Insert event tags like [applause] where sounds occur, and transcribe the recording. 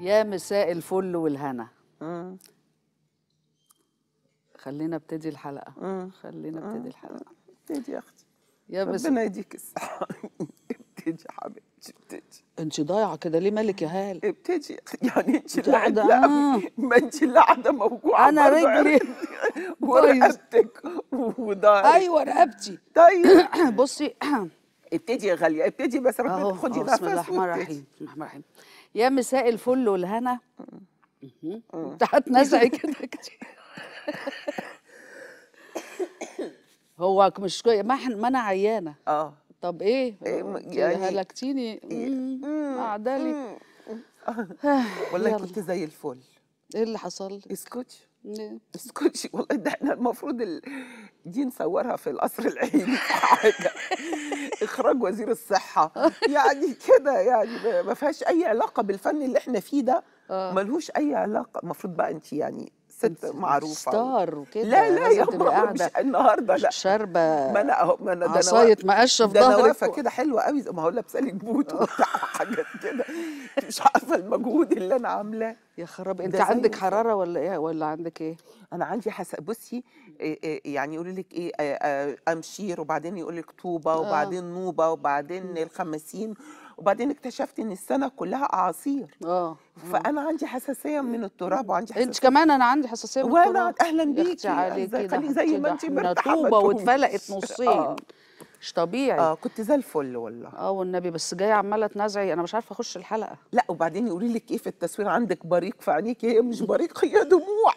يا مساء الفل والهنا خلينا ابتدي الحلقه مم. خلينا ابتدي الحلقه ابتدي يا اختي يا بس ربنا يديك الصحه [laughs] ابتدي يا حبيبتي ابتدي انت ضايعه كده ليه مالك يا هال ابتدي يعني انت قاعده آه. ما انت اللي قاعده موجوعه انا رجلي [laughs] ورقبتك وضايعة ايوه رقبتي طيب [coughs] بصي ابتدي يا غاليه ابتدي بس ربنا خدي نفس بسم الله الرحمن الرحيم بسم الله الرحمن الرحيم يا مساء الفل والهنا تحت نزعي [laughs] كده كتير هو مش كوي. ما ما انا عيانه اه طب ايه, إيه يعني هلكتيني اعدلي إيه، آه، والله كنت زي الفل ايه اللي حصل اسكتي اسكتي والله ده احنا المفروض ال... دي نصورها في القصر العيني حاجه اخراج وزير الصحه يعني كده يعني ما فيهاش اي علاقه بالفن اللي احنا فيه ده آه. ملهوش اي علاقه المفروض بقى انت يعني ست معروفه ستار وكده لا لا يا ماما مش النهارده لا شاربه ما انا اهو ما انا ده عصايه مقشه في ظهرك ده واقفه كده حلوه قوي ما هو لابسه لك بوت وبتاع [laughs] [laughs] حاجات كده مش عارفه المجهود اللي انا عاملاه يا خراب انت عندك حراره ولا ايه ولا عندك ايه انا عندي حس بصي يعني يقولوا لك ايه امشير وبعدين يقول لك طوبه آه. وبعدين نوبه وبعدين الخمسين وبعدين اكتشفت ان السنه كلها اعاصير اه فانا عندي حساسيه من التراب وعندي حساسيه انت كمان انا عندي حساسيه من التراب وانا اهلا بيكي يعني خليك زي ما انت مرتاحه واتفلقت نصين آه. مش طبيعي اه كنت زي الفل والله اه والنبي بس جايه عماله تنازعي انا مش عارفه اخش الحلقه لا وبعدين يقولي لك ايه في التصوير عندك بريق في عينيك ايه مش بريق هي دموع